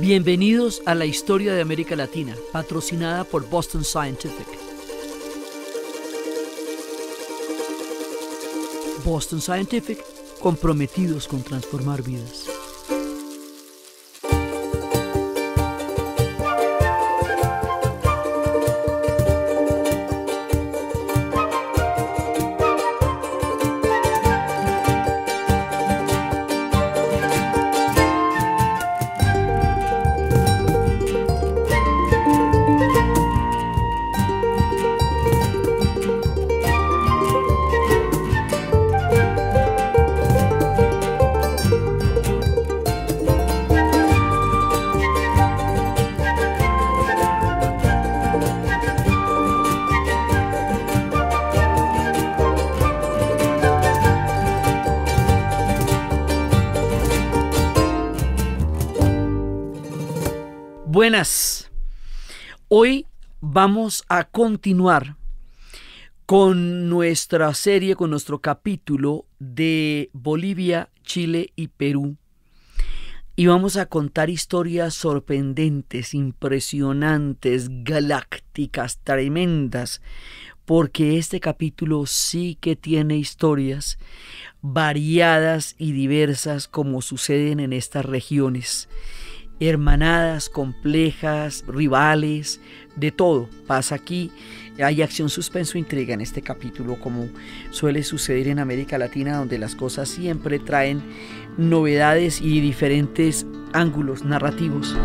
Bienvenidos a la historia de América Latina, patrocinada por Boston Scientific. Boston Scientific, comprometidos con transformar vidas. vamos a continuar con nuestra serie, con nuestro capítulo de Bolivia, Chile y Perú. Y vamos a contar historias sorprendentes, impresionantes, galácticas, tremendas, porque este capítulo sí que tiene historias variadas y diversas como suceden en estas regiones hermanadas complejas, rivales, de todo pasa aquí. Hay acción, suspenso, intriga en este capítulo, como suele suceder en América Latina, donde las cosas siempre traen novedades y diferentes ángulos narrativos.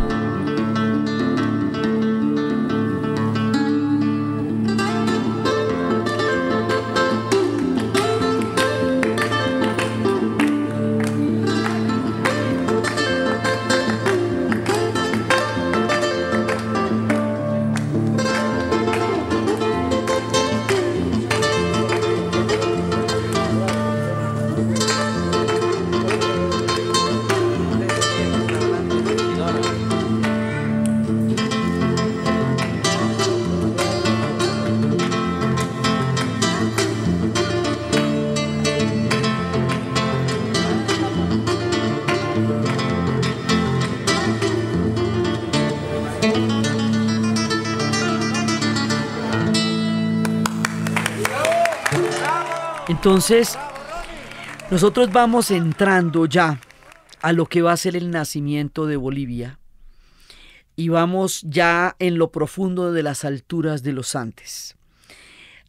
Entonces, nosotros vamos entrando ya a lo que va a ser el nacimiento de Bolivia y vamos ya en lo profundo de las alturas de los antes.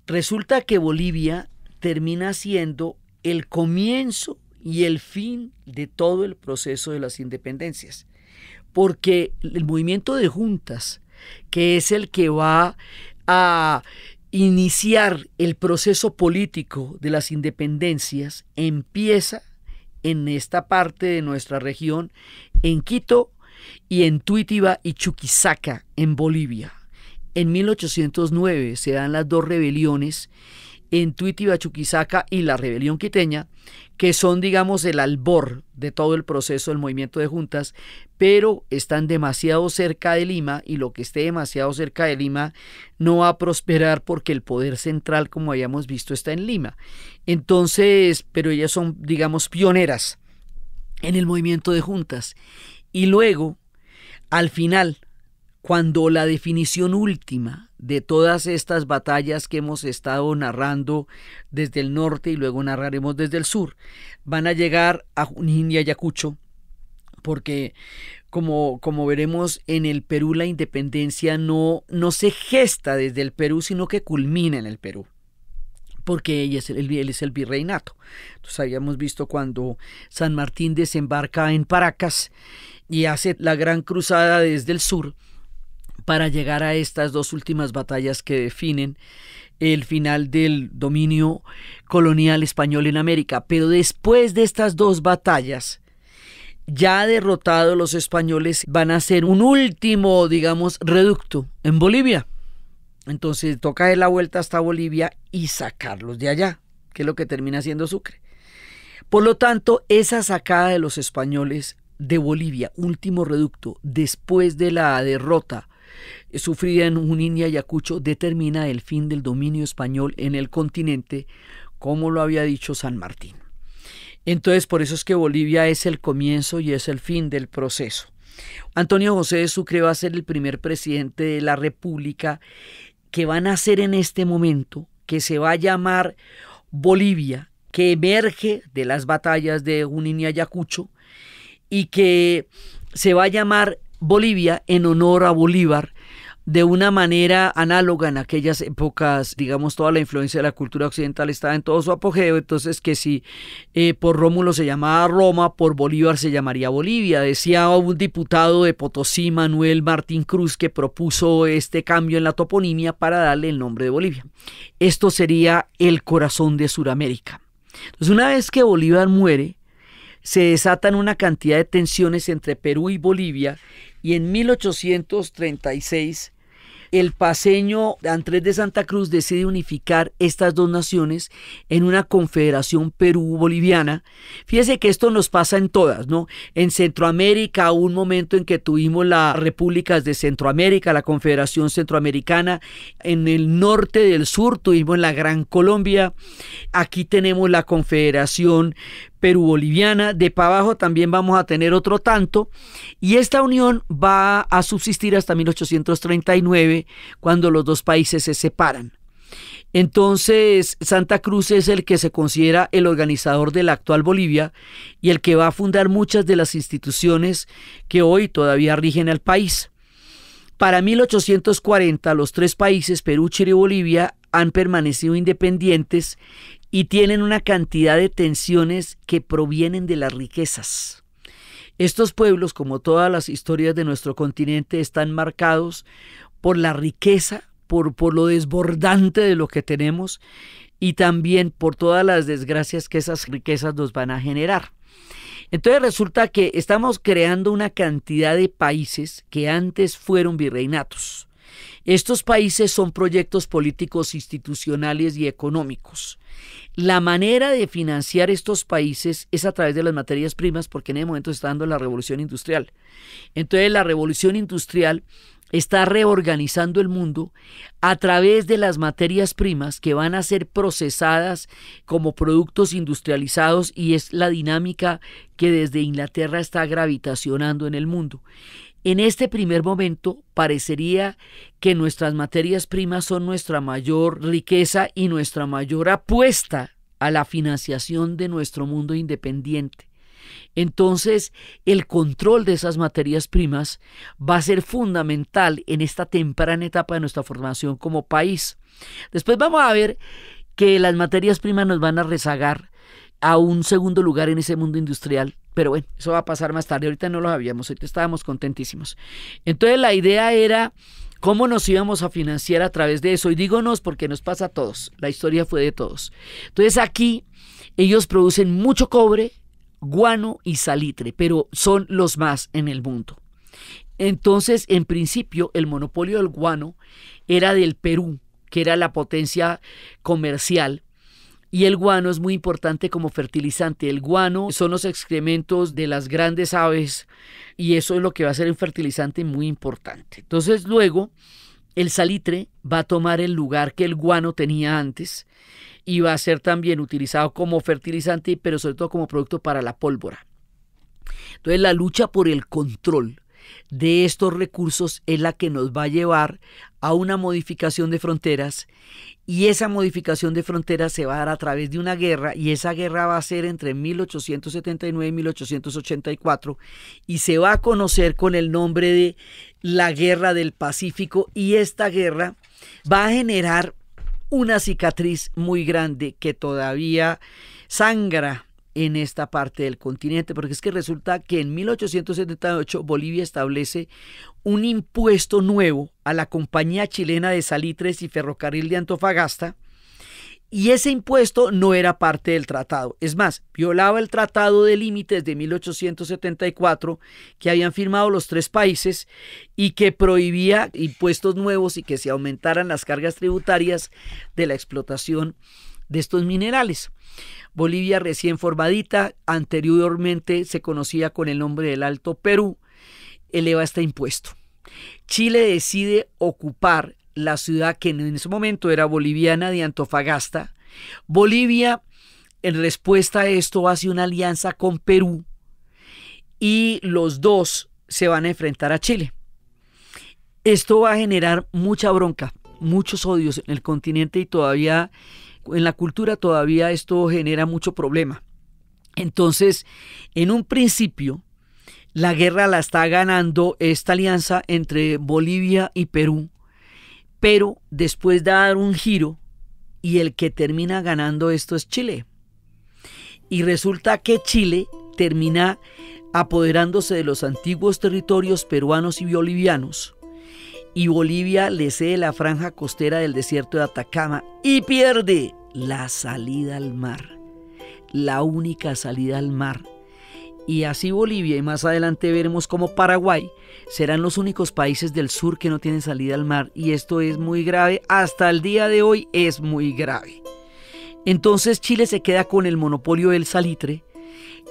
Resulta que Bolivia termina siendo el comienzo y el fin de todo el proceso de las independencias, porque el movimiento de juntas, que es el que va a iniciar el proceso político de las independencias empieza en esta parte de nuestra región, en Quito y en Tuitiba y Chuquisaca, en Bolivia. En 1809 se dan las dos rebeliones en Chuquisaca y la rebelión quiteña, que son, digamos, el albor de todo el proceso del movimiento de juntas, pero están demasiado cerca de Lima y lo que esté demasiado cerca de Lima no va a prosperar porque el poder central, como habíamos visto, está en Lima. Entonces, pero ellas son, digamos, pioneras en el movimiento de juntas. Y luego, al final, cuando la definición última de todas estas batallas que hemos estado narrando desde el norte y luego narraremos desde el sur. Van a llegar a Junín y Ayacucho porque como, como veremos en el Perú la independencia no, no se gesta desde el Perú, sino que culmina en el Perú porque él es, el, él es el virreinato. Entonces habíamos visto cuando San Martín desembarca en Paracas y hace la gran cruzada desde el sur, para llegar a estas dos últimas batallas que definen el final del dominio colonial español en América. Pero después de estas dos batallas, ya derrotados los españoles, van a hacer un último, digamos, reducto en Bolivia. Entonces toca de la vuelta hasta Bolivia y sacarlos de allá, que es lo que termina haciendo Sucre. Por lo tanto, esa sacada de los españoles de Bolivia, último reducto, después de la derrota sufrida en Junín y Ayacucho determina el fin del dominio español en el continente, como lo había dicho San Martín. Entonces, por eso es que Bolivia es el comienzo y es el fin del proceso. Antonio José de Sucre va a ser el primer presidente de la República que van a hacer en este momento, que se va a llamar Bolivia, que emerge de las batallas de Junín y Ayacucho y que se va a llamar Bolivia en honor a Bolívar de una manera análoga en aquellas épocas, digamos, toda la influencia de la cultura occidental estaba en todo su apogeo, entonces que si eh, por Rómulo se llamaba Roma, por Bolívar se llamaría Bolivia. Decía un diputado de Potosí, Manuel Martín Cruz, que propuso este cambio en la toponimia para darle el nombre de Bolivia. Esto sería el corazón de Sudamérica. Entonces, una vez que Bolívar muere, se desatan una cantidad de tensiones entre Perú y Bolivia y en 1836 el paseño Andrés de Santa Cruz decide unificar estas dos naciones en una confederación Perú-Boliviana. Fíjese que esto nos pasa en todas, ¿no? En Centroamérica, un momento en que tuvimos las repúblicas de Centroamérica, la Confederación Centroamericana, en el norte del sur tuvimos la Gran Colombia, aquí tenemos la Confederación Perú-Boliviana, de para abajo también vamos a tener otro tanto, y esta unión va a subsistir hasta 1839, cuando los dos países se separan. Entonces, Santa Cruz es el que se considera el organizador de la actual Bolivia y el que va a fundar muchas de las instituciones que hoy todavía rigen al país. Para 1840, los tres países, Perú, Chile y Bolivia, han permanecido independientes y tienen una cantidad de tensiones que provienen de las riquezas. Estos pueblos, como todas las historias de nuestro continente, están marcados por la riqueza, por, por lo desbordante de lo que tenemos y también por todas las desgracias que esas riquezas nos van a generar. Entonces resulta que estamos creando una cantidad de países que antes fueron virreinatos estos países son proyectos políticos, institucionales y económicos. La manera de financiar estos países es a través de las materias primas, porque en ese momento se está dando la revolución industrial. Entonces la revolución industrial está reorganizando el mundo a través de las materias primas que van a ser procesadas como productos industrializados y es la dinámica que desde Inglaterra está gravitacionando en el mundo. En este primer momento parecería que nuestras materias primas son nuestra mayor riqueza y nuestra mayor apuesta a la financiación de nuestro mundo independiente. Entonces, el control de esas materias primas va a ser fundamental en esta temprana etapa de nuestra formación como país. Después vamos a ver que las materias primas nos van a rezagar a un segundo lugar en ese mundo industrial pero bueno, eso va a pasar más tarde. Ahorita no lo habíamos ahorita estábamos contentísimos. Entonces la idea era cómo nos íbamos a financiar a través de eso. Y dígonos porque nos pasa a todos. La historia fue de todos. Entonces aquí ellos producen mucho cobre, guano y salitre, pero son los más en el mundo. Entonces, en principio, el monopolio del guano era del Perú, que era la potencia comercial y el guano es muy importante como fertilizante. El guano son los excrementos de las grandes aves y eso es lo que va a ser un fertilizante muy importante. Entonces luego el salitre va a tomar el lugar que el guano tenía antes y va a ser también utilizado como fertilizante, pero sobre todo como producto para la pólvora. Entonces la lucha por el control de estos recursos es la que nos va a llevar a una modificación de fronteras y esa modificación de fronteras se va a dar a través de una guerra y esa guerra va a ser entre 1879 y 1884 y se va a conocer con el nombre de la Guerra del Pacífico y esta guerra va a generar una cicatriz muy grande que todavía sangra en esta parte del continente, porque es que resulta que en 1878 Bolivia establece un impuesto nuevo a la compañía chilena de salitres y ferrocarril de Antofagasta, y ese impuesto no era parte del tratado. Es más, violaba el tratado de límites de 1874 que habían firmado los tres países y que prohibía impuestos nuevos y que se aumentaran las cargas tributarias de la explotación de estos minerales. Bolivia recién formadita, anteriormente se conocía con el nombre del Alto Perú, eleva este impuesto. Chile decide ocupar la ciudad que en ese momento era boliviana de Antofagasta. Bolivia, en respuesta a esto, hace una alianza con Perú y los dos se van a enfrentar a Chile. Esto va a generar mucha bronca, muchos odios en el continente y todavía en la cultura todavía esto genera mucho problema. Entonces, en un principio, la guerra la está ganando esta alianza entre Bolivia y Perú, pero después da un giro y el que termina ganando esto es Chile. Y resulta que Chile termina apoderándose de los antiguos territorios peruanos y bolivianos y Bolivia le cede la franja costera del desierto de Atacama y pierde la salida al mar, la única salida al mar. Y así Bolivia y más adelante veremos cómo Paraguay serán los únicos países del sur que no tienen salida al mar. Y esto es muy grave, hasta el día de hoy es muy grave. Entonces Chile se queda con el monopolio del salitre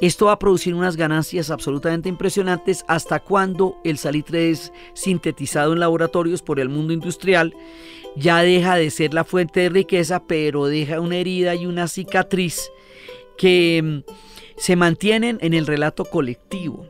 esto va a producir unas ganancias absolutamente impresionantes hasta cuando el salitre es sintetizado en laboratorios por el mundo industrial. Ya deja de ser la fuente de riqueza, pero deja una herida y una cicatriz que mm, se mantienen en el relato colectivo.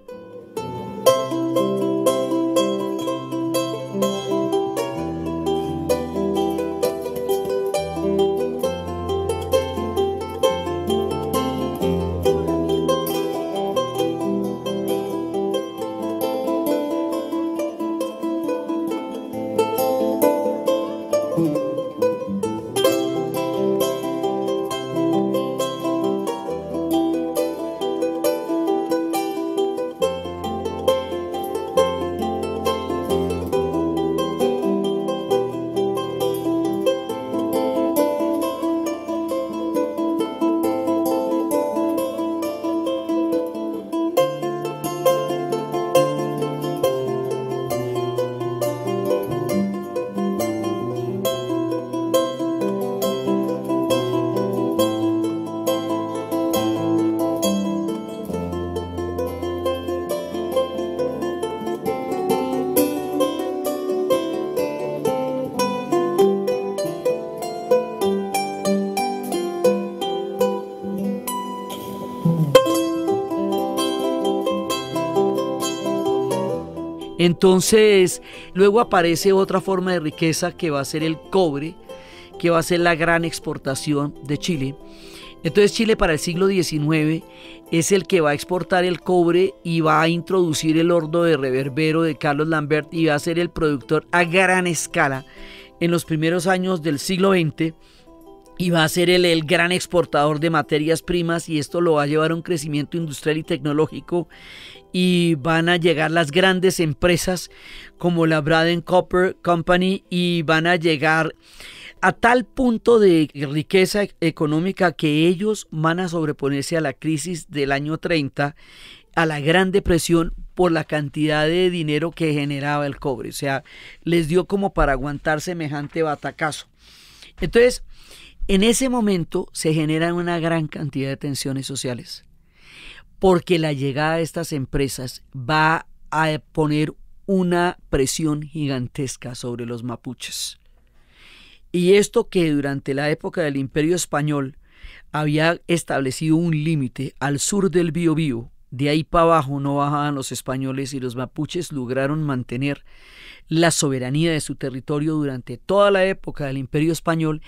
Entonces, luego aparece otra forma de riqueza que va a ser el cobre, que va a ser la gran exportación de Chile. Entonces Chile para el siglo XIX es el que va a exportar el cobre y va a introducir el horno de reverbero de Carlos Lambert y va a ser el productor a gran escala en los primeros años del siglo XX y va a ser el, gran exportador de materias primas y esto lo va a llevar a un crecimiento industrial y tecnológico y van a llegar las grandes empresas como la Braden Copper Company y van a llegar a tal punto de riqueza económica que ellos van a sobreponerse a la crisis del año 30, a la Gran Depresión, por la cantidad de dinero que generaba el cobre. O sea, les dio como para aguantar semejante batacazo. Entonces, en ese momento se generan una gran cantidad de tensiones sociales, porque la llegada de estas empresas va a poner una presión gigantesca sobre los mapuches. Y esto que durante la época del Imperio Español había establecido un límite al sur del Biobío de ahí para abajo no bajaban los españoles y los mapuches lograron mantener la soberanía de su territorio durante toda la época del imperio español,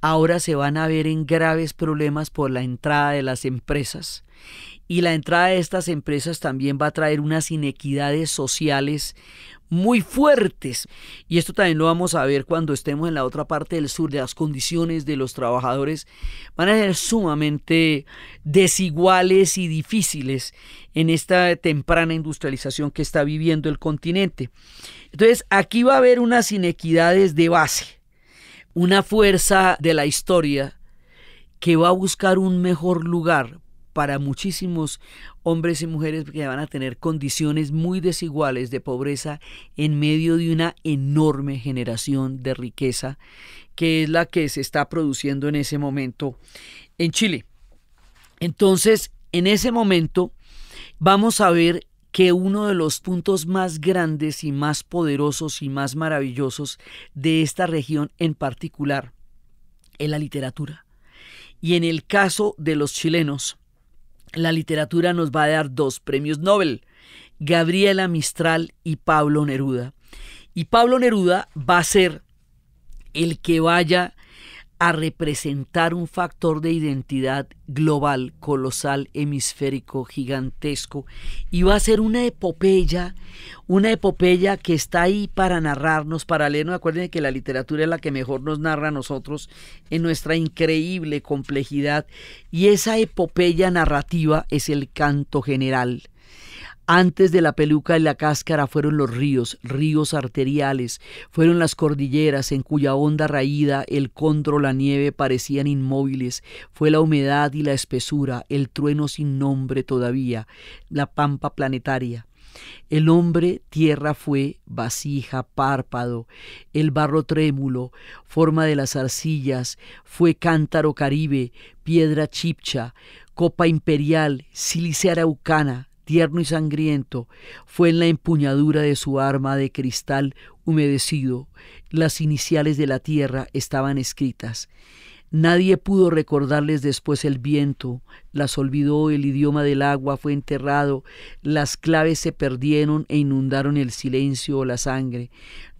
ahora se van a ver en graves problemas por la entrada de las empresas y la entrada de estas empresas también va a traer unas inequidades sociales muy fuertes. Y esto también lo vamos a ver cuando estemos en la otra parte del sur, de las condiciones de los trabajadores van a ser sumamente desiguales y difíciles en esta temprana industrialización que está viviendo el continente. Entonces, aquí va a haber unas inequidades de base, una fuerza de la historia que va a buscar un mejor lugar para muchísimos hombres y mujeres que van a tener condiciones muy desiguales de pobreza en medio de una enorme generación de riqueza que es la que se está produciendo en ese momento en Chile. Entonces, en ese momento vamos a ver que uno de los puntos más grandes y más poderosos y más maravillosos de esta región en particular es la literatura. Y en el caso de los chilenos, la literatura nos va a dar dos premios Nobel, Gabriela Mistral y Pablo Neruda. Y Pablo Neruda va a ser el que vaya a representar un factor de identidad global, colosal, hemisférico, gigantesco, y va a ser una epopeya, una epopeya que está ahí para narrarnos, para leernos. Acuérdense que la literatura es la que mejor nos narra a nosotros en nuestra increíble complejidad, y esa epopeya narrativa es el canto general antes de la peluca y la cáscara fueron los ríos, ríos arteriales, fueron las cordilleras en cuya onda raída el cóndor, la nieve parecían inmóviles, fue la humedad y la espesura, el trueno sin nombre todavía, la pampa planetaria. El hombre tierra fue vasija, párpado, el barro trémulo, forma de las arcillas, fue cántaro caribe, piedra chipcha, copa imperial, silice araucana, tierno y sangriento, fue en la empuñadura de su arma de cristal humedecido. Las iniciales de la tierra estaban escritas. Nadie pudo recordarles después el viento, las olvidó, el idioma del agua fue enterrado, las claves se perdieron e inundaron el silencio o la sangre.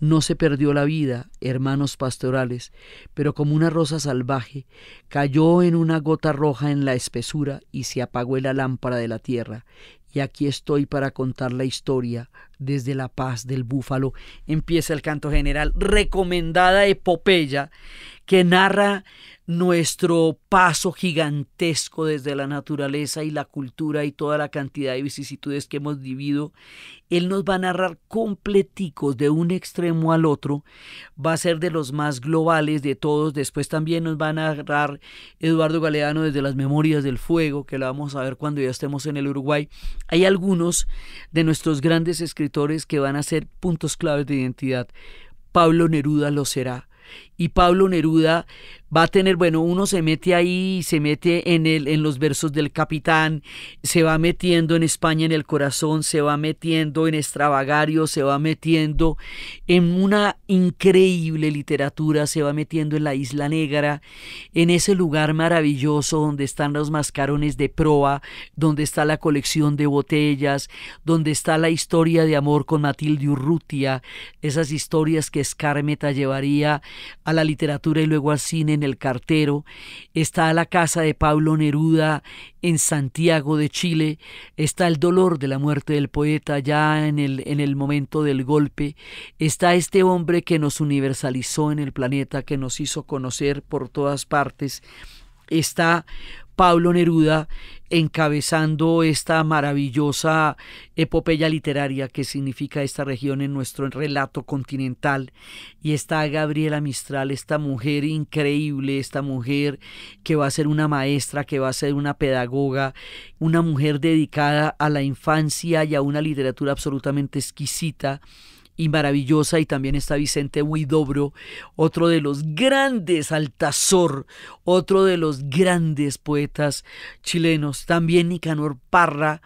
No se perdió la vida, hermanos pastorales, pero como una rosa salvaje, cayó en una gota roja en la espesura y se apagó la lámpara de la tierra y aquí estoy para contar la historia desde la paz del búfalo. Empieza el canto general, recomendada epopeya que narra nuestro paso gigantesco desde la naturaleza y la cultura y toda la cantidad de vicisitudes que hemos vivido, él nos va a narrar completicos de un extremo al otro, va a ser de los más globales de todos, después también nos va a narrar Eduardo Galeano desde las Memorias del Fuego, que la vamos a ver cuando ya estemos en el Uruguay. Hay algunos de nuestros grandes escritores que van a ser puntos claves de identidad. Pablo Neruda lo será. Y Pablo Neruda va a tener, bueno, uno se mete ahí, se mete en, el, en los versos del capitán, se va metiendo en España en el corazón, se va metiendo en extravagario, se va metiendo en una increíble literatura, se va metiendo en la Isla Negra, en ese lugar maravilloso donde están los mascarones de proa, donde está la colección de botellas, donde está la historia de amor con Matilde Urrutia, esas historias que Escarmeta llevaría a la literatura y luego al cine en El Cartero, está la casa de Pablo Neruda en Santiago de Chile, está el dolor de la muerte del poeta ya en el, en el momento del golpe, está este hombre que nos universalizó en el planeta, que nos hizo conocer por todas partes, está Pablo Neruda encabezando esta maravillosa epopeya literaria que significa esta región en nuestro relato continental. Y está Gabriela Mistral, esta mujer increíble, esta mujer que va a ser una maestra, que va a ser una pedagoga, una mujer dedicada a la infancia y a una literatura absolutamente exquisita y maravillosa, y también está Vicente Huidobro, otro de los grandes, Altazor, otro de los grandes poetas chilenos, también Nicanor Parra,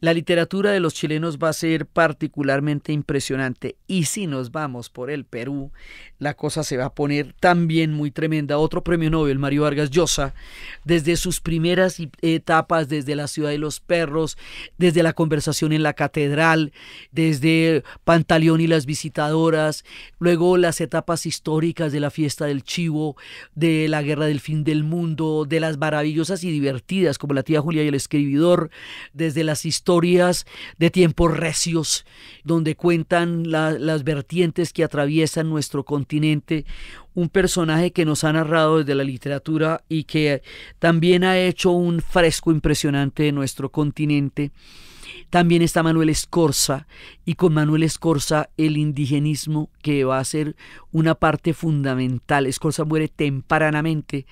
la literatura de los chilenos va a ser particularmente impresionante y si nos vamos por el Perú, la cosa se va a poner también muy tremenda. Otro premio Nobel, Mario Vargas Llosa, desde sus primeras etapas, desde la ciudad de los perros, desde la conversación en la catedral, desde Pantaleón y las visitadoras, luego las etapas históricas de la fiesta del chivo, de la guerra del fin del mundo, de las maravillosas y divertidas como la tía Julia y el escribidor, desde las historias historias de tiempos recios, donde cuentan las vertientes que atraviesan nuestro continente, un personaje que nos ha narrado desde la literatura y que también ha hecho un fresco impresionante de nuestro continente. También está Manuel Escorza y con Manuel Escorza el indigenismo que va a ser una parte fundamental. Escorza muere tempranamente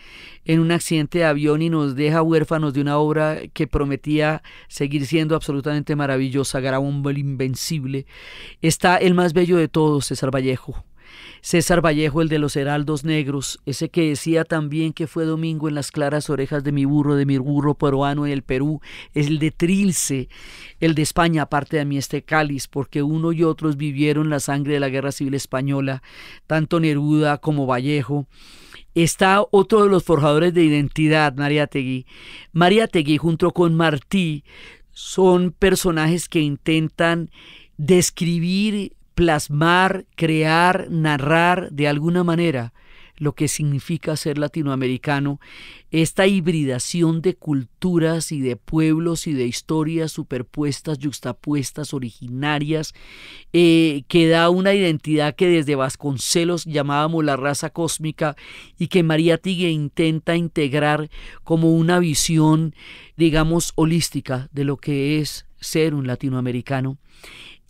en un accidente de avión y nos deja huérfanos de una obra que prometía seguir siendo absolutamente maravillosa, graba el invencible. Está el más bello de todos, César Vallejo, César Vallejo, el de los Heraldos Negros, ese que decía también que fue domingo en las claras orejas de mi burro, de mi burro peruano en el Perú, es el de Trilce, el de España, aparte de mí este cáliz, porque uno y otros vivieron la sangre de la Guerra Civil Española, tanto Neruda como Vallejo está otro de los forjadores de identidad, María Tegui junto con Martí son personajes que intentan describir plasmar, crear, narrar de alguna manera lo que significa ser latinoamericano, esta hibridación de culturas y de pueblos y de historias superpuestas, yuxtapuestas, originarias, eh, que da una identidad que desde Vasconcelos llamábamos la raza cósmica y que María Tigue intenta integrar como una visión, digamos, holística de lo que es ser un latinoamericano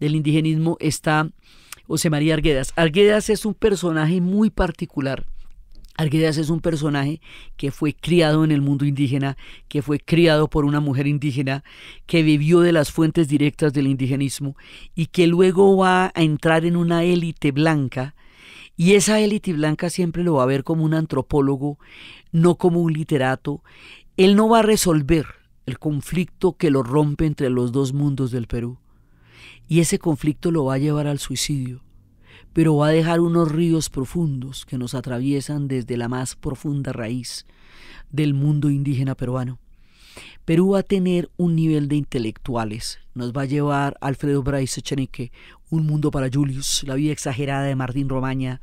del indigenismo está José María Arguedas. Arguedas es un personaje muy particular. Arguedas es un personaje que fue criado en el mundo indígena, que fue criado por una mujer indígena, que vivió de las fuentes directas del indigenismo y que luego va a entrar en una élite blanca. Y esa élite blanca siempre lo va a ver como un antropólogo, no como un literato. Él no va a resolver el conflicto que lo rompe entre los dos mundos del Perú y ese conflicto lo va a llevar al suicidio, pero va a dejar unos ríos profundos que nos atraviesan desde la más profunda raíz del mundo indígena peruano. Perú va a tener un nivel de intelectuales, nos va a llevar Alfredo Bryce Echenique, un mundo para Julius, la vida exagerada de Martín Romaña,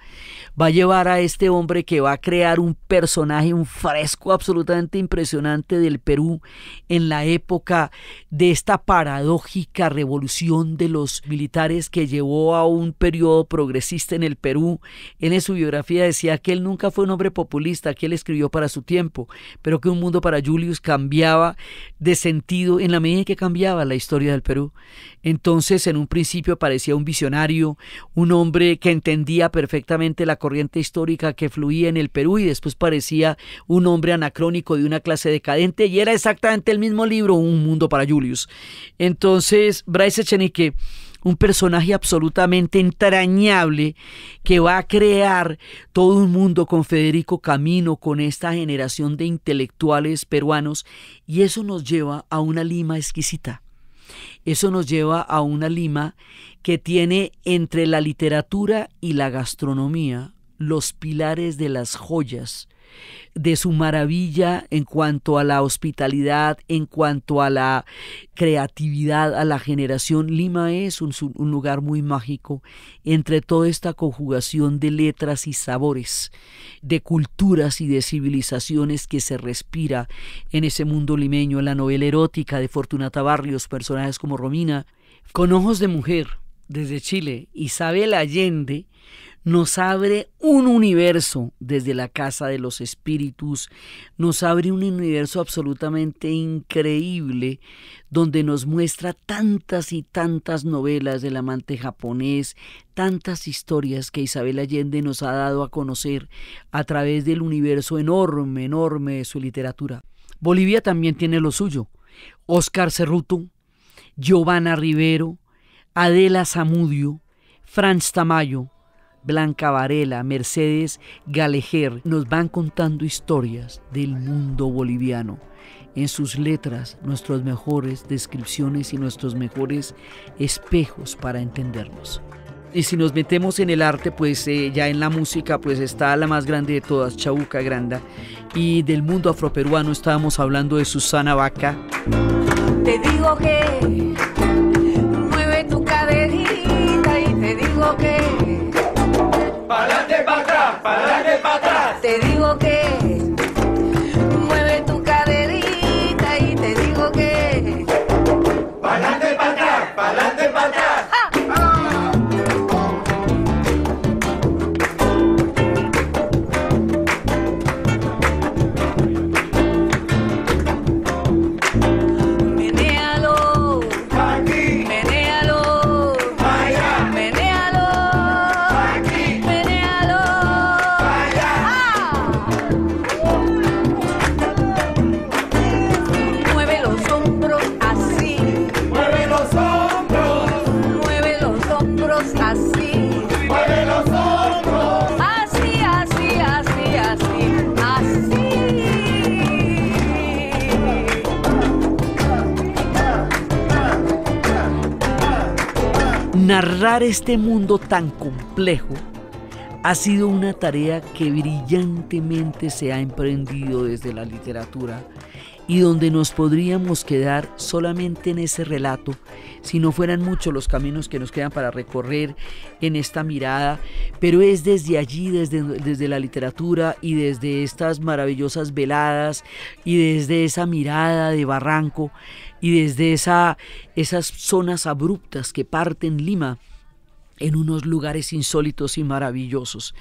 va a llevar a este hombre que va a crear un personaje, un fresco absolutamente impresionante del Perú en la época de esta paradójica revolución de los militares que llevó a un periodo progresista en el Perú. en su biografía decía que él nunca fue un hombre populista, que él escribió para su tiempo, pero que un mundo para Julius cambiaba de sentido en la medida en que cambiaba la historia del Perú. Entonces, en un principio parecía un visionario, un hombre que entendía perfectamente la corriente histórica que fluía en el Perú y después parecía un hombre anacrónico de una clase decadente y era exactamente el mismo libro, Un Mundo para Julius. Entonces, Bryce Echenique un personaje absolutamente entrañable que va a crear todo un mundo con Federico Camino, con esta generación de intelectuales peruanos, y eso nos lleva a una Lima exquisita. Eso nos lleva a una Lima que tiene entre la literatura y la gastronomía los pilares de las joyas de su maravilla en cuanto a la hospitalidad, en cuanto a la creatividad, a la generación. Lima es un, lugar muy mágico entre toda esta conjugación de letras y sabores, de culturas y de civilizaciones que se respira en ese mundo limeño, en la novela erótica de Fortunata Barrios, personajes como Romina, con ojos de mujer desde Chile, Isabel Allende, nos abre un universo desde la casa de los espíritus, nos abre un universo absolutamente increíble donde nos muestra tantas y tantas novelas del amante japonés, tantas historias que Isabel Allende nos ha dado a conocer a través del universo enorme, enorme de su literatura. Bolivia también tiene lo suyo. Oscar Cerruto, Giovanna Rivero, Adela Zamudio, Franz Tamayo, Blanca Varela, Mercedes Galejer, nos van contando historias del mundo boliviano. En sus letras, nuestras mejores descripciones y nuestros mejores espejos para entendernos. Y si nos metemos en el arte, pues eh, ya en la música, pues está la más grande de todas, Chabuca Granda. Y del mundo afroperuano estábamos hablando de Susana Vaca. Te digo que Narrar este mundo tan complejo ha sido una tarea que brillantemente se ha emprendido desde la literatura y donde nos podríamos quedar solamente en ese relato si no fueran muchos los caminos que nos quedan para recorrer en esta mirada, pero es desde allí, desde, desde la literatura y desde estas maravillosas veladas y desde esa mirada de barranco y desde esa, esas zonas abruptas que parten Lima en unos lugares insólitos y maravillosos.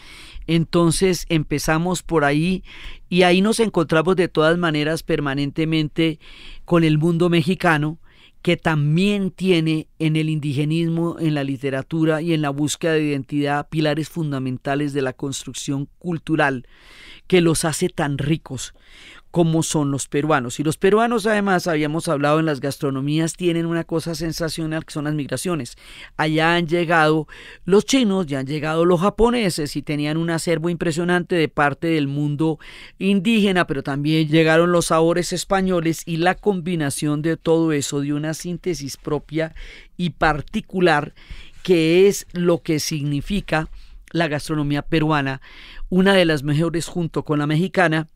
Entonces empezamos por ahí y ahí nos encontramos de todas maneras permanentemente con el mundo mexicano que también tiene en el indigenismo, en la literatura y en la búsqueda de identidad pilares fundamentales de la construcción cultural que los hace tan ricos como son los peruanos. Y los peruanos además, habíamos hablado en las gastronomías, tienen una cosa sensacional que son las migraciones. Allá han llegado los chinos, ya han llegado los japoneses y tenían un acervo impresionante de parte del mundo indígena, pero también llegaron los sabores españoles y la combinación de todo eso de una síntesis propia y particular que es lo que significa la gastronomía peruana, una de las mejores junto con la mexicana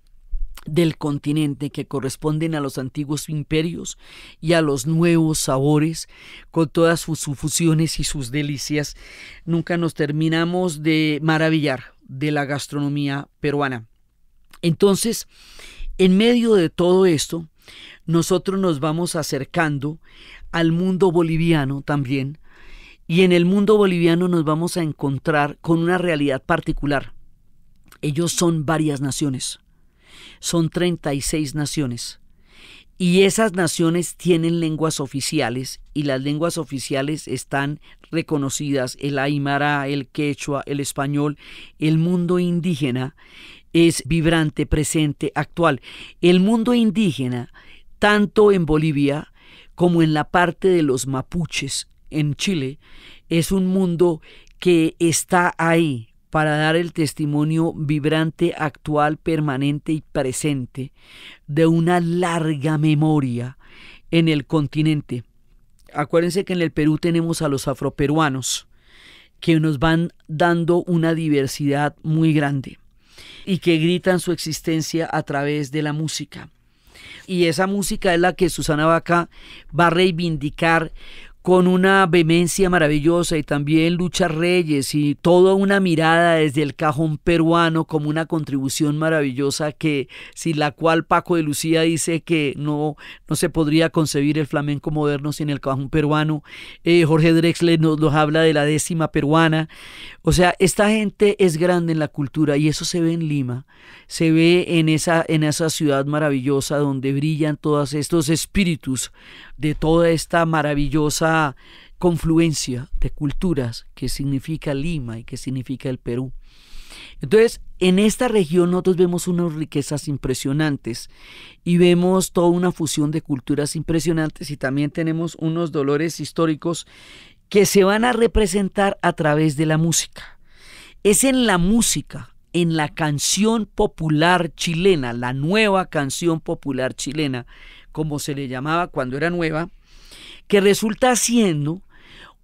del continente que corresponden a los antiguos imperios y a los nuevos sabores, con todas sus sufusiones y sus delicias. Nunca nos terminamos de maravillar de la gastronomía peruana. Entonces, en medio de todo esto, nosotros nos vamos acercando al mundo boliviano también, y en el mundo boliviano nos vamos a encontrar con una realidad particular. Ellos son varias naciones son 36 naciones. Y esas naciones tienen lenguas oficiales y las lenguas oficiales están reconocidas, el aymara, el quechua, el español, el mundo indígena es vibrante, presente, actual. El mundo indígena, tanto en Bolivia como en la parte de los mapuches en Chile, es un mundo que está ahí, para dar el testimonio vibrante, actual, permanente y presente de una larga memoria en el continente. Acuérdense que en el Perú tenemos a los afroperuanos que nos van dando una diversidad muy grande y que gritan su existencia a través de la música. Y esa música es la que Susana Vaca va a reivindicar con una vehemencia maravillosa y también Lucha Reyes y toda una mirada desde el cajón peruano como una contribución maravillosa que sin la cual Paco de Lucía dice que no, no se podría concebir el flamenco moderno sin el cajón peruano. Eh, Jorge Drexler nos, nos habla de la décima peruana. O sea, esta gente es grande en la cultura y eso se ve en Lima, se ve en esa, en esa ciudad maravillosa donde brillan todos estos espíritus de toda esta maravillosa confluencia de culturas que significa Lima y que significa el Perú. Entonces, en esta región nosotros vemos unas riquezas impresionantes y vemos toda una fusión de culturas impresionantes y también tenemos unos dolores históricos que se van a representar a través de la música. Es en la música, en la canción popular chilena, la nueva canción popular chilena, como se le llamaba cuando era nueva, que resulta siendo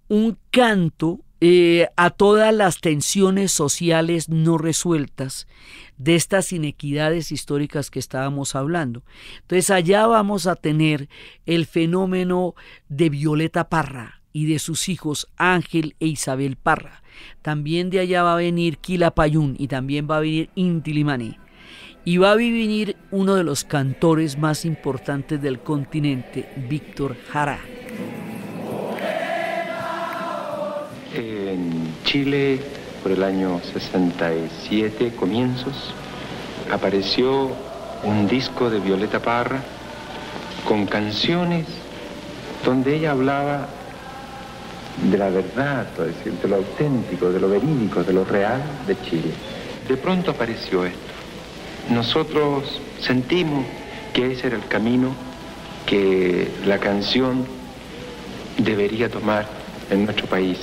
un canto eh, a todas las tensiones sociales no resueltas de estas inequidades históricas que estábamos hablando. Entonces allá vamos a tener el fenómeno de Violeta Parra y de sus hijos Ángel e Isabel Parra. También de allá va a venir Quilapayún y también va a venir Intilimani. Y va a venir uno de los cantores más importantes del continente, Víctor Jara. en Chile por el año 67, comienzos, apareció un disco de Violeta Parra con canciones donde ella hablaba de la verdad, de lo auténtico, de lo verídico, de lo real de Chile. De pronto apareció esto. Nosotros sentimos que ese era el camino que la canción debería tomar en nuestro país.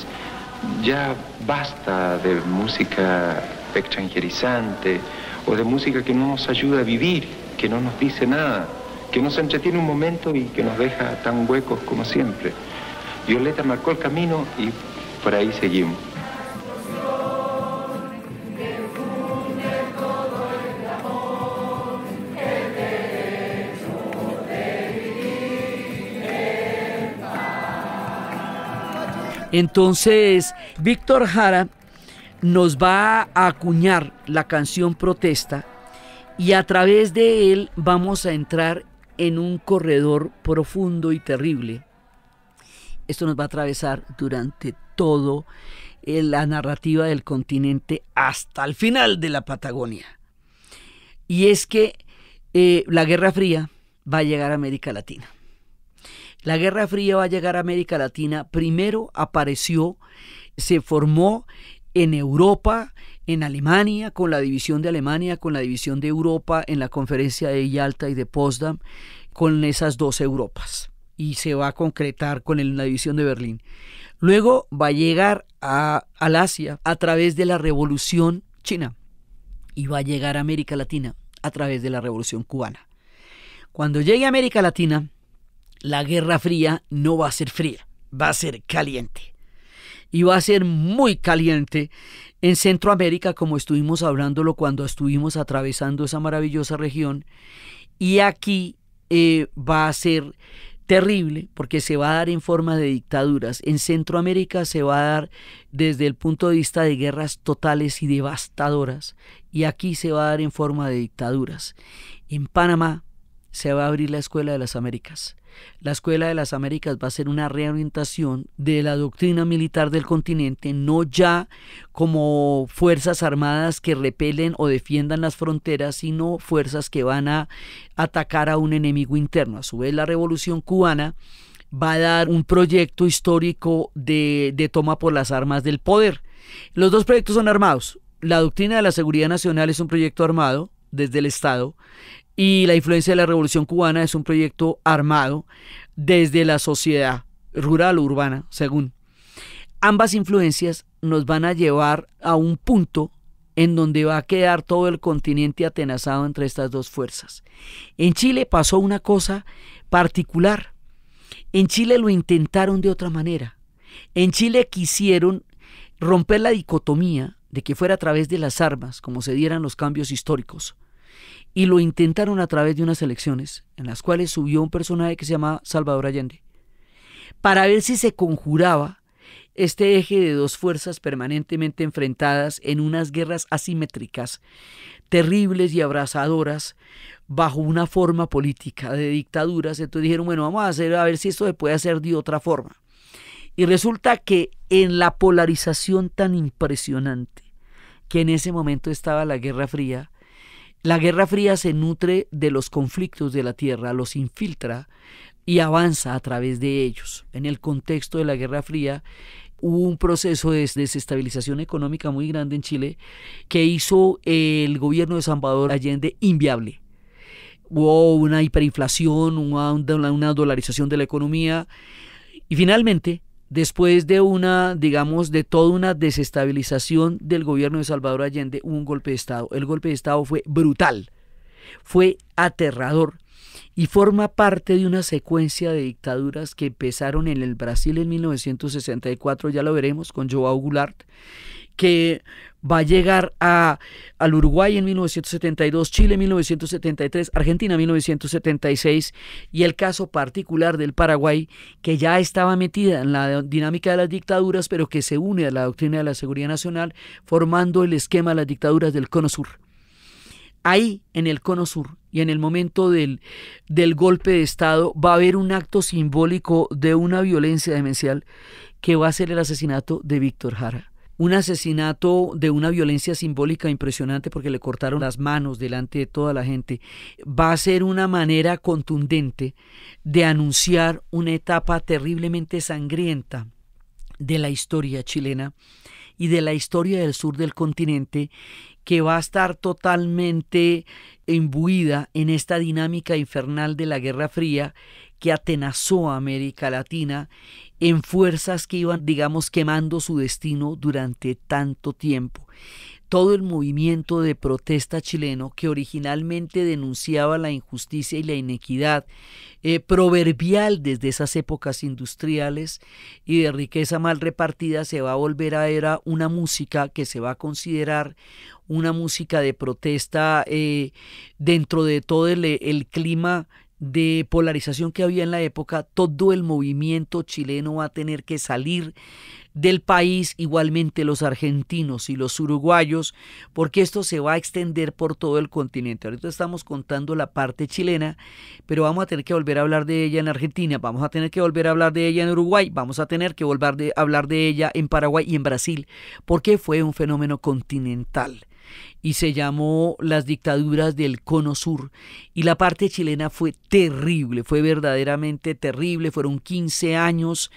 Ya basta de música extranjerizante o de música que no nos ayuda a vivir, que no nos dice nada, que nos entretiene un momento y que nos deja tan huecos como siempre. Violeta marcó el camino y por ahí seguimos. Entonces, Víctor Jara nos va a acuñar la canción Protesta y a través de él vamos a entrar en un corredor profundo y terrible. Esto nos va a atravesar durante todo eh, la narrativa del continente hasta el final de la Patagonia. Y es que eh, la Guerra Fría va a llegar a América Latina la Guerra Fría va a llegar a América Latina, primero apareció, se formó en Europa, en Alemania, con la división de Alemania, con la división de Europa, en la conferencia de Yalta y de Potsdam, con esas dos Europas. Y se va a concretar con la división de Berlín. Luego va a llegar a, al Asia a través de la revolución china y va a llegar a América Latina a través de la revolución cubana. Cuando llegue a América Latina, la Guerra Fría no va a ser fría, va a ser caliente. Y va a ser muy caliente en Centroamérica, como estuvimos hablándolo cuando estuvimos atravesando esa maravillosa región. Y aquí eh, va a ser terrible porque se va a dar en forma de dictaduras. En Centroamérica se va a dar desde el punto de vista de guerras totales y devastadoras y aquí se va a dar en forma de dictaduras. En Panamá se va a abrir la Escuela de las Américas. La Escuela de las Américas va a ser una reorientación de la doctrina militar del continente, no ya como fuerzas armadas que repelen o defiendan las fronteras, sino fuerzas que van a atacar a un enemigo interno. A su vez, la Revolución cubana va a dar un proyecto histórico de, toma por las armas del poder. Los dos proyectos son armados. La doctrina de la seguridad nacional es un proyecto armado, desde el Estado y la influencia de la Revolución Cubana es un proyecto armado desde la sociedad rural o urbana, según. Ambas influencias nos van a llevar a un punto en donde va a quedar todo el continente atenazado entre estas dos fuerzas. En Chile pasó una cosa particular. En Chile lo intentaron de otra manera. En Chile quisieron romper la dicotomía de que fuera a través de las armas como se dieran los cambios históricos. Y lo intentaron a través de unas elecciones en las cuales subió un personaje que se llamaba Salvador Allende, para ver si se conjuraba este eje de dos fuerzas permanentemente enfrentadas en unas guerras asimétricas, terribles y abrazadoras, bajo una forma política de dictaduras. Entonces dijeron, bueno, vamos a hacer a ver si esto se puede hacer de otra forma. Y resulta que en la polarización tan impresionante que en ese momento estaba la Guerra Fría, la Guerra Fría se nutre de los conflictos de la Tierra, los infiltra y avanza a través de ellos. En el contexto de la Guerra Fría hubo un proceso de desestabilización económica muy grande en Chile que hizo el gobierno de Salvador Allende inviable. Hubo una hiperinflación, una, una dolarización de la economía y finalmente después de una, digamos, de toda una desestabilización del gobierno de Salvador Allende, hubo un golpe de Estado. El golpe de Estado fue brutal, fue aterrador y forma parte de una secuencia de dictaduras que empezaron en el Brasil en 1964, ya lo veremos con Joao Goulart, que va a llegar a, al Uruguay en 1972, Chile en 1973, Argentina en 1976 y el caso particular del Paraguay, que ya estaba metida en la dinámica de las dictaduras, pero que se une a la doctrina de la seguridad nacional, formando el esquema de las dictaduras del Cono Sur. Ahí, en el Cono Sur, y en el momento del, del golpe de Estado, va a haber un acto simbólico de una violencia demencial que va a ser el asesinato de Víctor Jara un asesinato de una violencia simbólica impresionante porque le cortaron las manos delante de toda la gente, va a ser una manera contundente de anunciar una etapa terriblemente sangrienta de la historia chilena y de la historia del sur del continente que va a estar totalmente imbuida en esta dinámica infernal de la Guerra Fría que atenazó a América Latina en fuerzas que iban, digamos, quemando su destino durante tanto tiempo. Todo el movimiento de protesta chileno que originalmente denunciaba la injusticia y la inequidad, eh, proverbial desde esas épocas industriales y de riqueza mal repartida, se va a volver a era una música que se va a considerar una música de protesta eh, dentro de todo el, el clima de polarización que había en la época, todo el movimiento chileno va a tener que salir del país, igualmente los argentinos y los uruguayos, porque esto se va a extender por todo el continente. Ahorita estamos contando la parte chilena, pero vamos a tener que volver a hablar de ella en Argentina, vamos a tener que volver a hablar de ella en Uruguay, vamos a tener que volver a hablar de ella en Paraguay y en Brasil, porque fue un fenómeno continental y se llamó Las dictaduras del Cono Sur. Y la parte chilena fue terrible, fue verdaderamente terrible. Fueron 15 años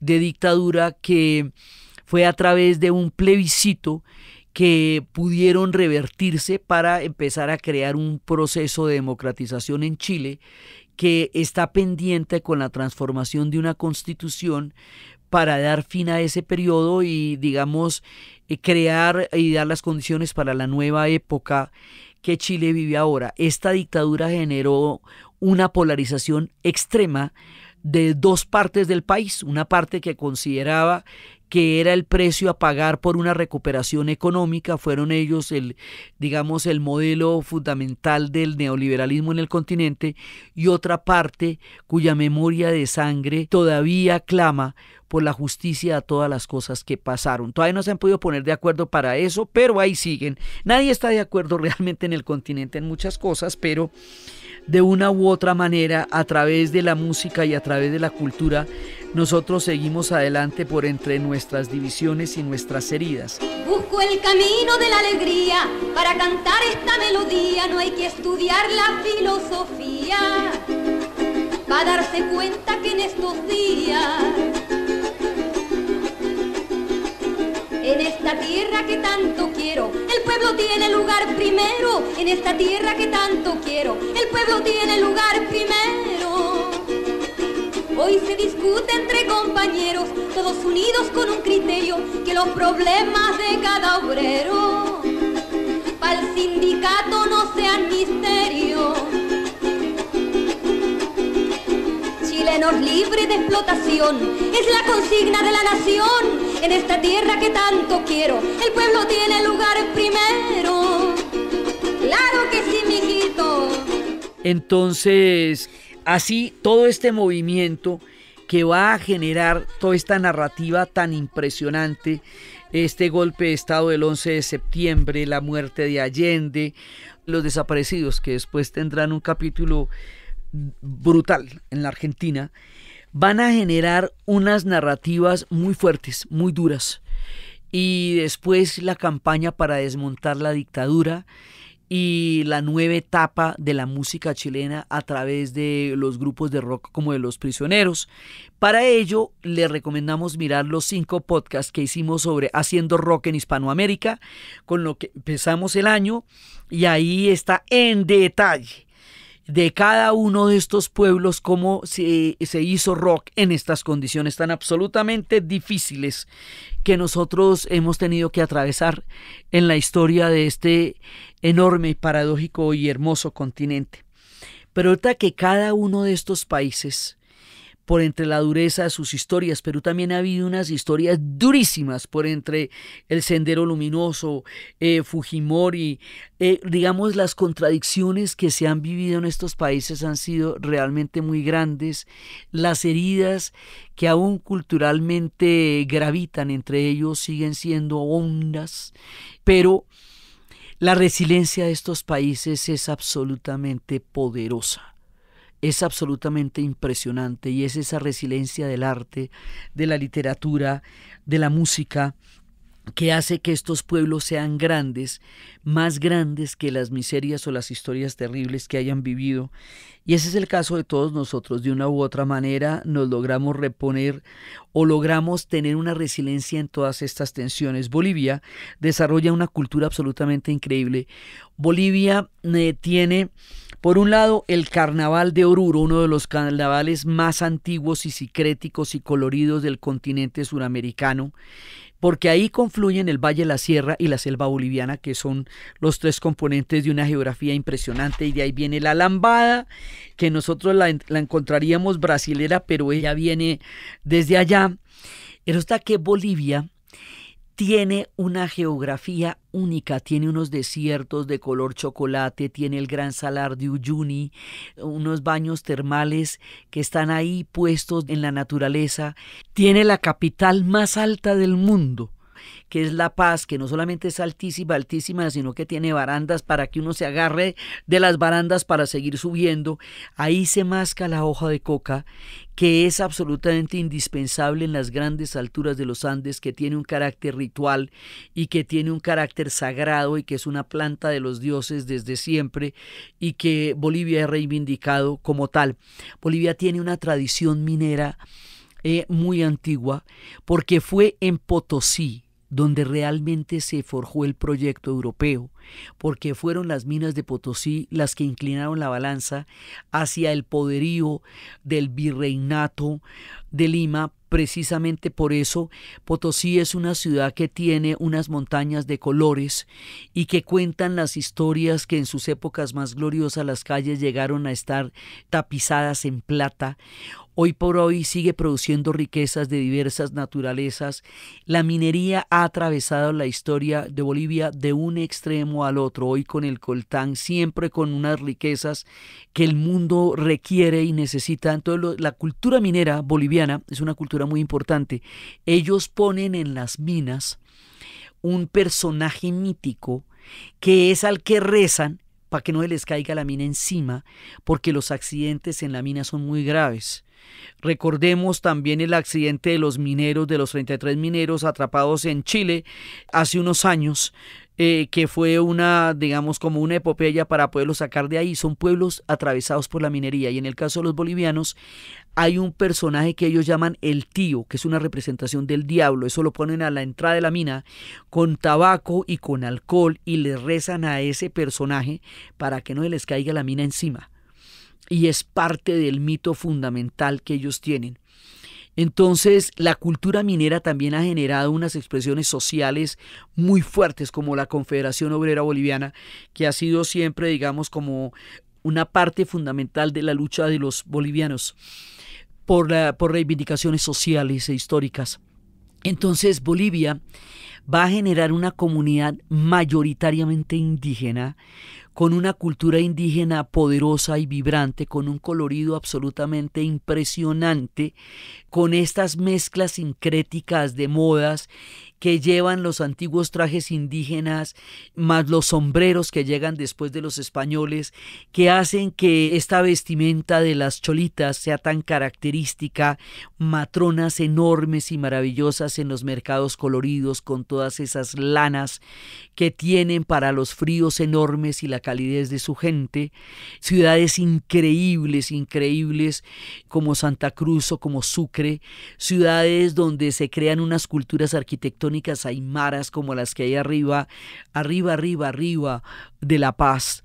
de dictadura que fue a través de un plebiscito que pudieron revertirse para empezar a crear un proceso de democratización en Chile que está pendiente con la transformación de una constitución para dar fin a ese periodo y, digamos, crear y dar las condiciones para la nueva época que Chile vive ahora. Esta dictadura generó una polarización extrema de dos partes del país, una parte que consideraba que era el precio a pagar por una recuperación económica, fueron ellos el, digamos, el modelo fundamental del neoliberalismo en el continente, y otra parte cuya memoria de sangre todavía clama por la justicia a todas las cosas que pasaron. Todavía no se han podido poner de acuerdo para eso, pero ahí siguen. Nadie está de acuerdo realmente en el continente en muchas cosas, pero de una u otra manera, a través de la música y a través de la cultura, nosotros seguimos adelante por entre nuestras divisiones y nuestras heridas. Busco el camino de la alegría, para cantar esta melodía no hay que estudiar la filosofía, Va a darse cuenta que en estos días, en esta tierra que tanto quiero, el pueblo tiene lugar primero, en esta tierra que tanto quiero, el pueblo tiene lugar primero. Hoy se discute entre compañeros, todos unidos con un criterio, que los problemas de cada obrero para el sindicato no sean misterio. Chilenos libres de explotación es la consigna de la nación. En esta tierra que tanto quiero, el pueblo tiene lugar primero. Claro que sí, mijito. Entonces, Así, todo este movimiento que va a generar toda esta narrativa tan impresionante, este golpe de Estado del 11 de septiembre, la muerte de Allende, los desaparecidos, que después tendrán un capítulo brutal en la Argentina, van a generar unas narrativas muy fuertes, muy duras. Y después la campaña para desmontar la dictadura, y la nueva etapa de la música chilena a través de los grupos de rock como de Los Prisioneros. Para ello, le recomendamos mirar los cinco podcasts que hicimos sobre haciendo rock en Hispanoamérica, con lo que empezamos el año, y ahí está en detalle de cada uno de estos pueblos cómo se, se, hizo rock en estas condiciones tan absolutamente difíciles que nosotros hemos tenido que atravesar en la historia de este enorme y paradójico y hermoso continente. Pero ahorita que cada uno de estos países, por entre la dureza de sus historias, pero también ha habido unas historias durísimas por entre el Sendero Luminoso, eh, Fujimori, eh, digamos las contradicciones que se han vivido en estos países han sido realmente muy grandes, las heridas que aún culturalmente gravitan entre ellos siguen siendo hondas, pero la resiliencia de estos países es absolutamente poderosa, es absolutamente impresionante y es esa resiliencia del arte, de la literatura, de la música, que hace que estos pueblos sean grandes, más grandes que las miserias o las historias terribles que hayan vivido. Y ese es el caso de todos nosotros. De una u otra manera nos logramos reponer o logramos tener una resiliencia en todas estas tensiones. Bolivia desarrolla una cultura absolutamente increíble. Bolivia eh, tiene... Por un lado, el carnaval de Oruro, uno de los carnavales más antiguos y cicréticos y coloridos del continente suramericano porque ahí confluyen el Valle de la Sierra y la Selva Boliviana, que son los tres componentes de una geografía impresionante, y de ahí viene la lambada, que nosotros la, encontraríamos brasilera, pero ella viene desde allá. está que Bolivia tiene una geografía única, tiene unos desiertos de color chocolate, tiene el gran salar de Uyuni, unos baños termales que están ahí puestos en la naturaleza, tiene la capital más alta del mundo, que es La Paz, que no solamente es altísima, altísima, sino que tiene barandas para que uno se agarre de las barandas para seguir subiendo. Ahí se masca la hoja de coca, que es absolutamente indispensable en las grandes alturas de los Andes, que tiene un carácter ritual y que tiene un carácter sagrado y que es una planta de los dioses desde siempre y que Bolivia ha reivindicado como tal. Bolivia tiene una tradición minera eh, muy antigua porque fue en Potosí, donde realmente se forjó el proyecto europeo, porque fueron las minas de Potosí las que inclinaron la balanza hacia el poderío del virreinato de Lima Precisamente por eso, Potosí es una ciudad que tiene unas montañas de colores y que cuentan las historias que en sus épocas más gloriosas las calles llegaron a estar tapizadas en plata. Hoy por hoy sigue produciendo riquezas de diversas naturalezas. La minería ha atravesado la historia de Bolivia de un extremo al otro, hoy con el coltán, siempre con unas riquezas que el mundo requiere y necesita. Entonces, la cultura minera boliviana es una cultura muy importante. Ellos ponen en las minas un personaje mítico que es al que rezan para que no se les caiga la mina encima, porque los accidentes en la mina son muy graves. Recordemos también el accidente de los mineros, de los 33 mineros atrapados en Chile hace unos años, eh, que fue una, digamos, como una epopeya para poderlo sacar de ahí. Son pueblos atravesados por la minería. Y en el caso de los bolivianos, hay un personaje que ellos llaman el tío, que es una representación del diablo. Eso lo ponen a la entrada de la mina con tabaco y con alcohol y le rezan a ese personaje para que no les caiga la mina encima. Y es parte del mito fundamental que ellos tienen. Entonces, la cultura minera también ha generado unas expresiones sociales muy fuertes, como la Confederación Obrera Boliviana, que ha sido siempre, digamos, como una parte fundamental de la lucha de los bolivianos por, reivindicaciones sociales e históricas. Entonces, Bolivia va a generar una comunidad mayoritariamente indígena con una cultura indígena poderosa y vibrante, con un colorido absolutamente impresionante, con estas mezclas sincréticas de modas que llevan los antiguos trajes indígenas, más los sombreros que llegan después de los españoles, que hacen que esta vestimenta de las cholitas sea tan característica, matronas enormes y maravillosas en los mercados coloridos con todas esas lanas que tienen para los fríos enormes y la calidez de su gente, ciudades increíbles, increíbles como Santa Cruz o como Sucre, ciudades donde se crean unas culturas arquitectónicas hay aymaras como las que hay arriba, arriba, arriba, arriba de La Paz.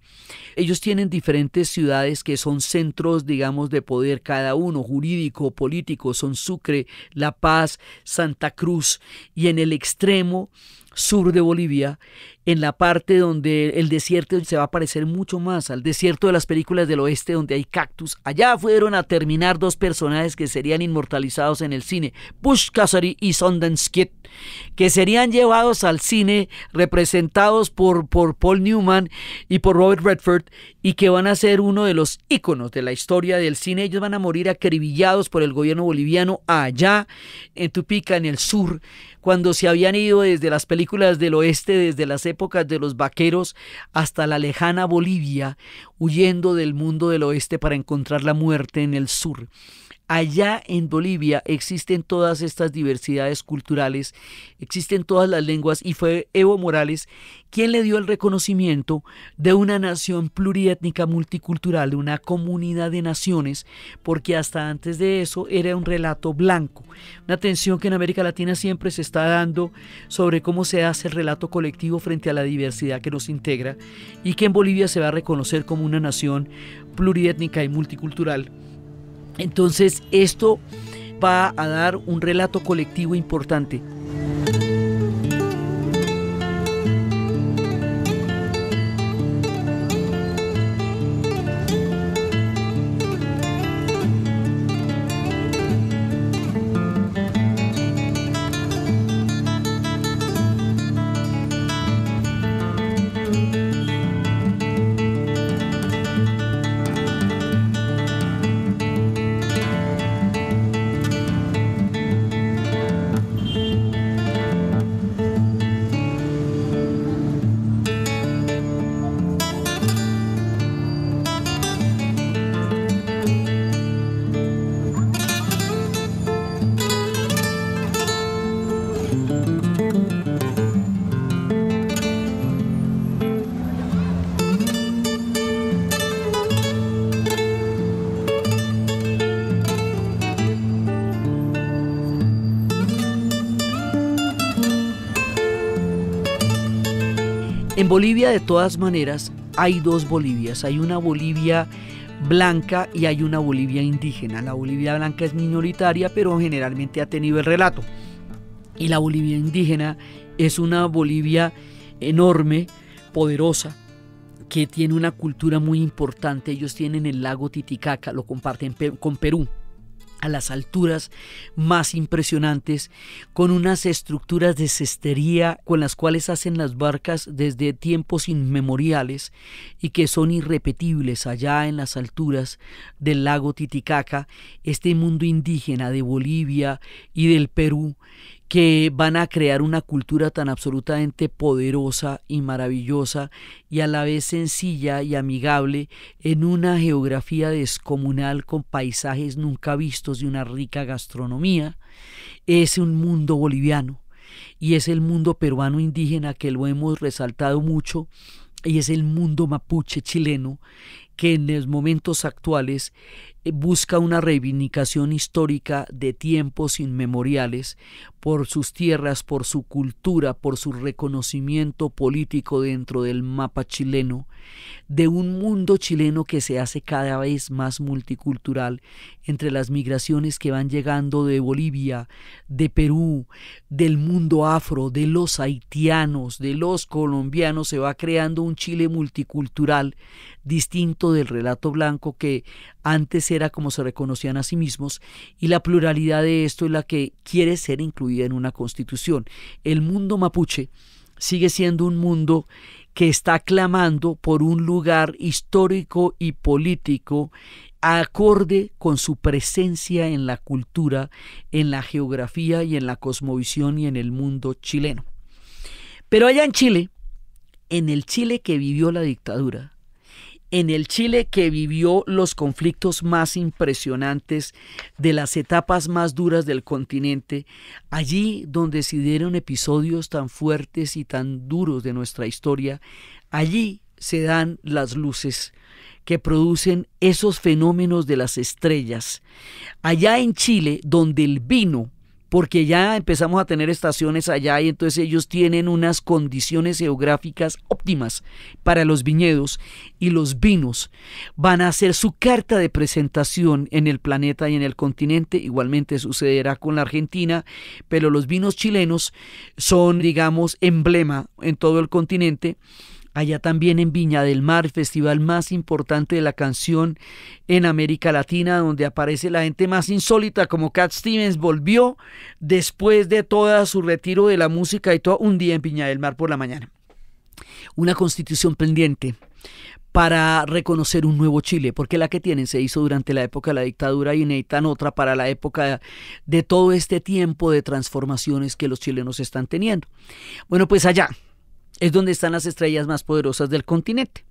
Ellos tienen diferentes ciudades que son centros, digamos, de poder cada uno, jurídico, político, son Sucre, La Paz, Santa Cruz y en el extremo sur de Bolivia en la parte donde el desierto se va a parecer mucho más al desierto de las películas del oeste donde hay cactus. Allá fueron a terminar dos personajes que serían inmortalizados en el cine, Bush Cassidy y Sundance Kid, que serían llevados al cine representados por, por Paul Newman y por Robert Redford y que van a ser uno de los íconos de la historia del cine. Ellos van a morir acribillados por el gobierno boliviano allá en Tupica, en el sur, cuando se habían ido desde las películas del oeste, desde las épocas de los vaqueros hasta la lejana Bolivia, huyendo del mundo del oeste para encontrar la muerte en el sur. Allá en Bolivia existen todas estas diversidades culturales, existen todas las lenguas y fue Evo Morales quien le dio el reconocimiento de una nación pluriétnica multicultural, de una comunidad de naciones, porque hasta antes de eso era un relato blanco. Una atención que en América Latina siempre se está dando sobre cómo se hace el relato colectivo frente a la diversidad que nos integra y que en Bolivia se va a reconocer como una nación pluriétnica y multicultural. Entonces esto va a dar un relato colectivo importante. Bolivia de todas maneras hay dos Bolivias, hay una Bolivia blanca y hay una Bolivia indígena. La Bolivia blanca es minoritaria, pero generalmente ha tenido el relato. Y la Bolivia indígena es una Bolivia enorme, poderosa, que tiene una cultura muy importante. Ellos tienen el lago Titicaca, lo comparten con Perú a las alturas más impresionantes, con unas estructuras de cestería con las cuales hacen las barcas desde tiempos inmemoriales y que son irrepetibles allá en las alturas del lago Titicaca, este mundo indígena de Bolivia y del Perú, que van a crear una cultura tan absolutamente poderosa y maravillosa y a la vez sencilla y amigable en una geografía descomunal con paisajes nunca vistos y una rica gastronomía, es un mundo boliviano y es el mundo peruano indígena que lo hemos resaltado mucho y es el mundo mapuche chileno que en los momentos actuales eh, busca una reivindicación histórica de tiempos inmemoriales por sus tierras, por su cultura, por su reconocimiento político dentro del mapa chileno, de un mundo chileno que se hace cada vez más multicultural entre las migraciones que van llegando de Bolivia, de Perú, del mundo afro, de los haitianos, de los colombianos, se va creando un Chile multicultural distinto del relato blanco que antes era como se reconocían a sí mismos, y la pluralidad de esto es la que quiere ser incluida en una constitución. El mundo mapuche sigue siendo un mundo que está clamando por un lugar histórico y político acorde con su presencia en la cultura, en la geografía y en la cosmovisión y en el mundo chileno. Pero allá en Chile, en el Chile que vivió la dictadura, en el Chile que vivió los conflictos más impresionantes de las etapas más duras del continente, allí donde se dieron episodios tan fuertes y tan duros de nuestra historia, allí se dan las luces que producen esos fenómenos de las estrellas. Allá en Chile, donde el vino porque ya empezamos a tener estaciones allá y entonces ellos tienen unas condiciones geográficas óptimas para los viñedos y los vinos van a ser su carta de presentación en el planeta y en el continente, igualmente sucederá con la Argentina, pero los vinos chilenos son digamos emblema en todo el continente Allá también en Viña del Mar, el festival más importante de la canción en América Latina, donde aparece la gente más insólita como Cat Stevens, volvió después de todo su retiro de la música y todo un día en Viña del Mar por la mañana. Una constitución pendiente para reconocer un nuevo Chile, porque la que tienen se hizo durante la época de la dictadura y necesitan otra para la época de todo este tiempo de transformaciones que los chilenos están teniendo. Bueno, pues allá, es donde están las estrellas más poderosas del continente.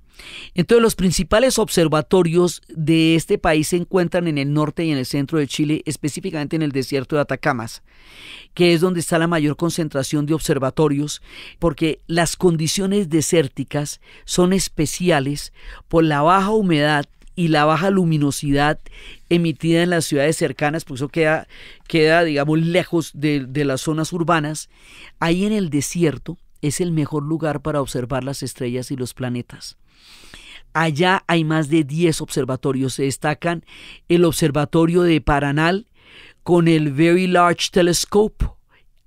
Entonces los principales observatorios de este país se encuentran en el norte y en el centro de Chile, específicamente en el desierto de Atacamas, que es donde está la mayor concentración de observatorios, porque las condiciones desérticas son especiales por la baja humedad y la baja luminosidad emitida en las ciudades cercanas, por eso queda, queda digamos, lejos de, de las zonas urbanas. Ahí en el desierto es el mejor lugar para observar las estrellas y los planetas. Allá hay más de 10 observatorios. Se destacan el Observatorio de Paranal con el Very Large Telescope,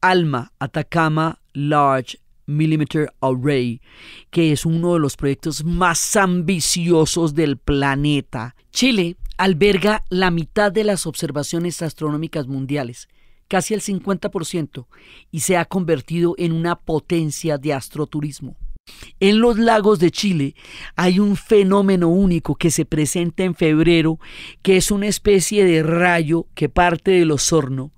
ALMA, Atacama Large Millimeter Array, que es uno de los proyectos más ambiciosos del planeta. Chile alberga la mitad de las observaciones astronómicas mundiales casi el 50% y se ha convertido en una potencia de astroturismo. En los lagos de Chile hay un fenómeno único que se presenta en febrero, que es una especie de rayo que parte del osorno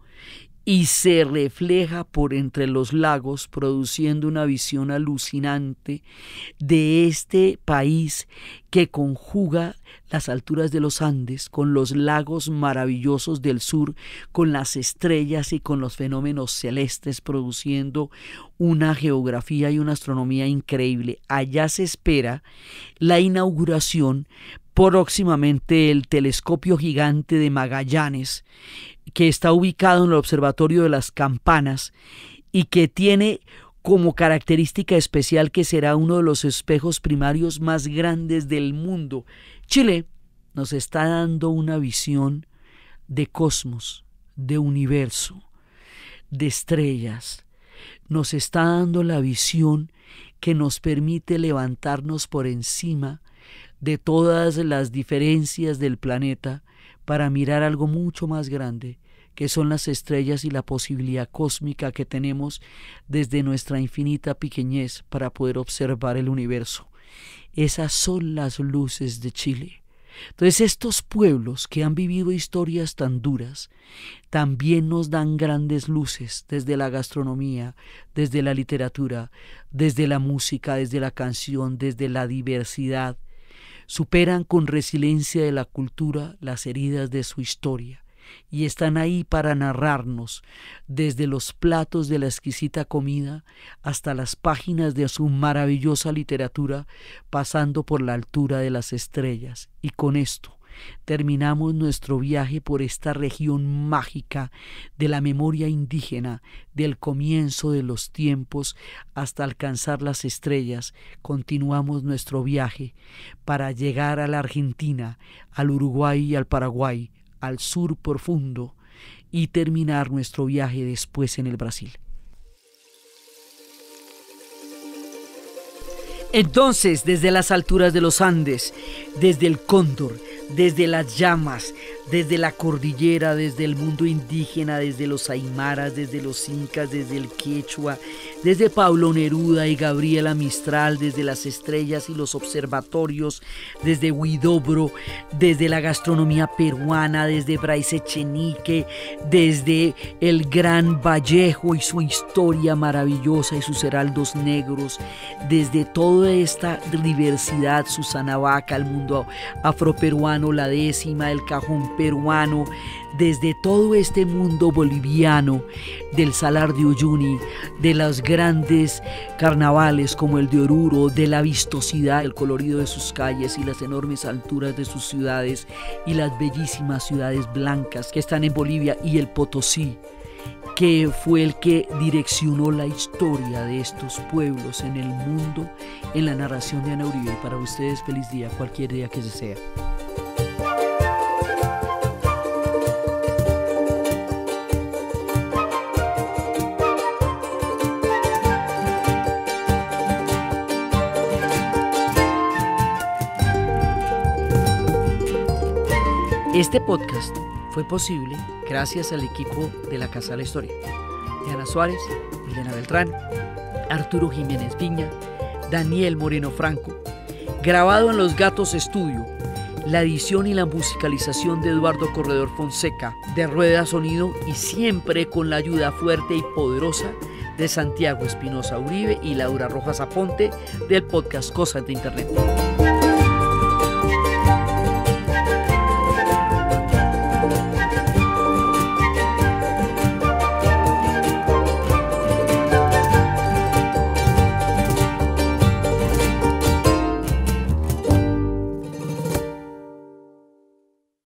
y se refleja por entre los lagos, produciendo una visión alucinante de este país que conjuga las alturas de los Andes con los lagos maravillosos del sur, con las estrellas y con los fenómenos celestes, produciendo una geografía y una astronomía increíble. Allá se espera la inauguración próximamente el telescopio gigante de Magallanes, que está ubicado en el Observatorio de las Campanas y que tiene como característica especial que será uno de los espejos primarios más grandes del mundo. Chile nos está dando una visión de cosmos, de universo, de estrellas. Nos está dando la visión que nos permite levantarnos por encima de todas las diferencias del planeta para mirar algo mucho más grande, que son las estrellas y la posibilidad cósmica que tenemos desde nuestra infinita pequeñez para poder observar el universo. Esas son las luces de Chile. Entonces estos pueblos que han vivido historias tan duras también nos dan grandes luces desde la gastronomía, desde la literatura, desde la música, desde la canción, desde la diversidad, superan con resiliencia de la cultura las heridas de su historia y están ahí para narrarnos desde los platos de la exquisita comida hasta las páginas de su maravillosa literatura, pasando por la altura de las estrellas. Y con esto terminamos nuestro viaje por esta región mágica de la memoria indígena del comienzo de los tiempos hasta alcanzar las estrellas. Continuamos nuestro viaje para llegar a la Argentina, al Uruguay y al Paraguay, al sur profundo y terminar nuestro viaje después en el Brasil. Entonces, desde las alturas de los Andes, desde el Cóndor, desde las llamas desde la cordillera, desde el mundo indígena, desde los aymaras, desde los incas, desde el quechua, desde Pablo Neruda y Gabriela Mistral, desde las estrellas y los observatorios, desde Huidobro, desde la gastronomía peruana, desde Braise Chenique, desde el Gran Vallejo y su historia maravillosa y sus heraldos negros, desde toda esta diversidad, Susana Vaca, el mundo afroperuano, la décima, el cajón peruano, desde todo este mundo boliviano, del Salar de Uyuni, de los grandes carnavales como el de Oruro, de la vistosidad, el colorido de sus calles y las enormes alturas de sus ciudades y las bellísimas ciudades blancas que están en Bolivia y el Potosí que fue el que direccionó la historia de estos pueblos en el mundo, en la narración de Ana Uribe. Para ustedes, feliz día, cualquier día que se sea. Este podcast fue posible gracias al equipo de la Casa de la Historia. Diana Suárez, Milena Beltrán, Arturo Jiménez Viña, Daniel Moreno Franco. Grabado en Los Gatos Estudio. La edición y la musicalización de Eduardo Corredor Fonseca, de Rueda Sonido y siempre con la ayuda fuerte y poderosa de Santiago Espinosa Uribe y Laura Rojas Aponte del podcast Cosas de Internet.